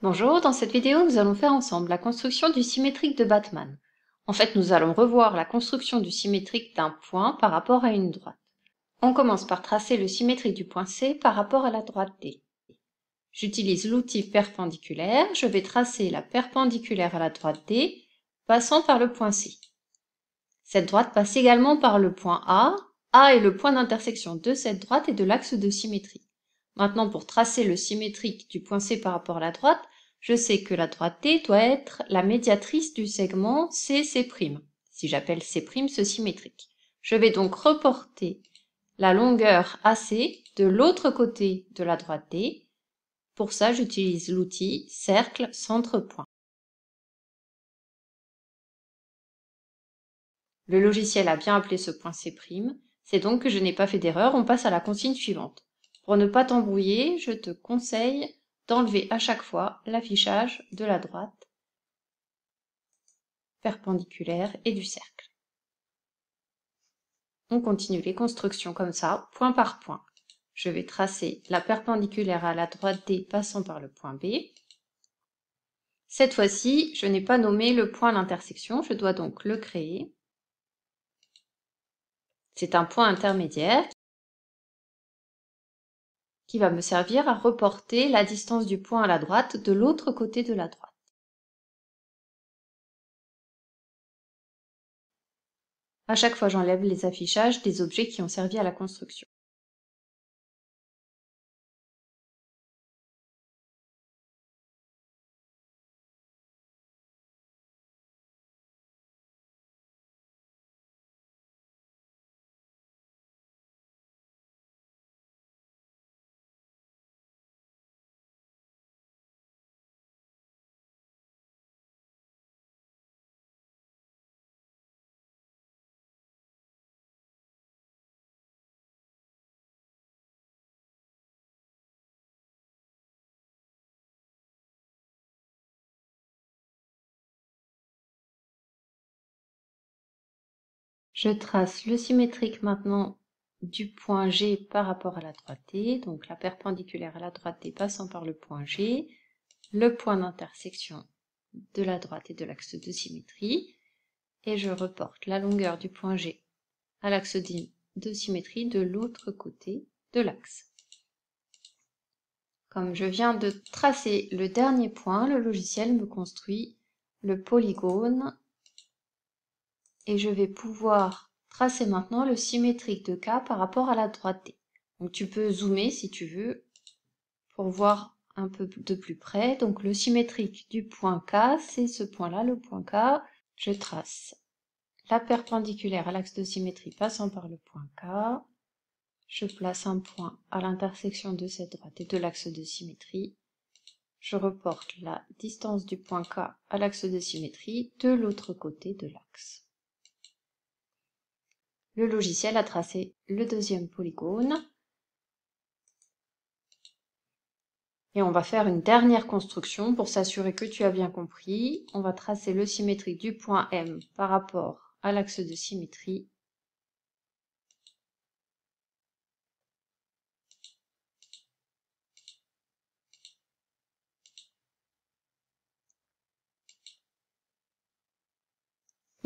Bonjour, dans cette vidéo nous allons faire ensemble la construction du symétrique de Batman. En fait nous allons revoir la construction du symétrique d'un point par rapport à une droite. On commence par tracer le symétrique du point C par rapport à la droite D. J'utilise l'outil perpendiculaire, je vais tracer la perpendiculaire à la droite D, passant par le point C. Cette droite passe également par le point A, A est le point d'intersection de cette droite et de l'axe de symétrie. Maintenant, pour tracer le symétrique du point C par rapport à la droite, je sais que la droite T doit être la médiatrice du segment CC', si j'appelle C' ce symétrique. Je vais donc reporter la longueur AC de l'autre côté de la droite D. Pour ça, j'utilise l'outil cercle centre-point. Le logiciel a bien appelé ce point C', c'est donc que je n'ai pas fait d'erreur, on passe à la consigne suivante. Pour ne pas t'embrouiller, je te conseille d'enlever à chaque fois l'affichage de la droite perpendiculaire et du cercle. On continue les constructions comme ça, point par point. Je vais tracer la perpendiculaire à la droite D passant par le point B. Cette fois-ci, je n'ai pas nommé le point d'intersection, je dois donc le créer. C'est un point intermédiaire qui va me servir à reporter la distance du point à la droite de l'autre côté de la droite. À chaque fois, j'enlève les affichages des objets qui ont servi à la construction. Je trace le symétrique maintenant du point G par rapport à la droite T. Donc la perpendiculaire à la droite T passant par le point G, le point d'intersection de la droite et de l'axe de symétrie. Et je reporte la longueur du point G à l'axe de symétrie de l'autre côté de l'axe. Comme je viens de tracer le dernier point, le logiciel me construit le polygone et je vais pouvoir tracer maintenant le symétrique de K par rapport à la droite D. Donc tu peux zoomer si tu veux pour voir un peu de plus près. Donc le symétrique du point K, c'est ce point-là, le point K. Je trace la perpendiculaire à l'axe de symétrie passant par le point K. Je place un point à l'intersection de cette droite et de l'axe de symétrie. Je reporte la distance du point K à l'axe de symétrie de l'autre côté de l'axe le logiciel a tracé le deuxième polygone. Et on va faire une dernière construction pour s'assurer que tu as bien compris. On va tracer le symétrique du point M par rapport à l'axe de symétrie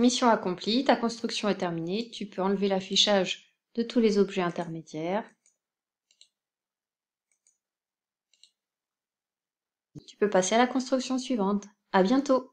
Mission accomplie, ta construction est terminée, tu peux enlever l'affichage de tous les objets intermédiaires. Tu peux passer à la construction suivante. À bientôt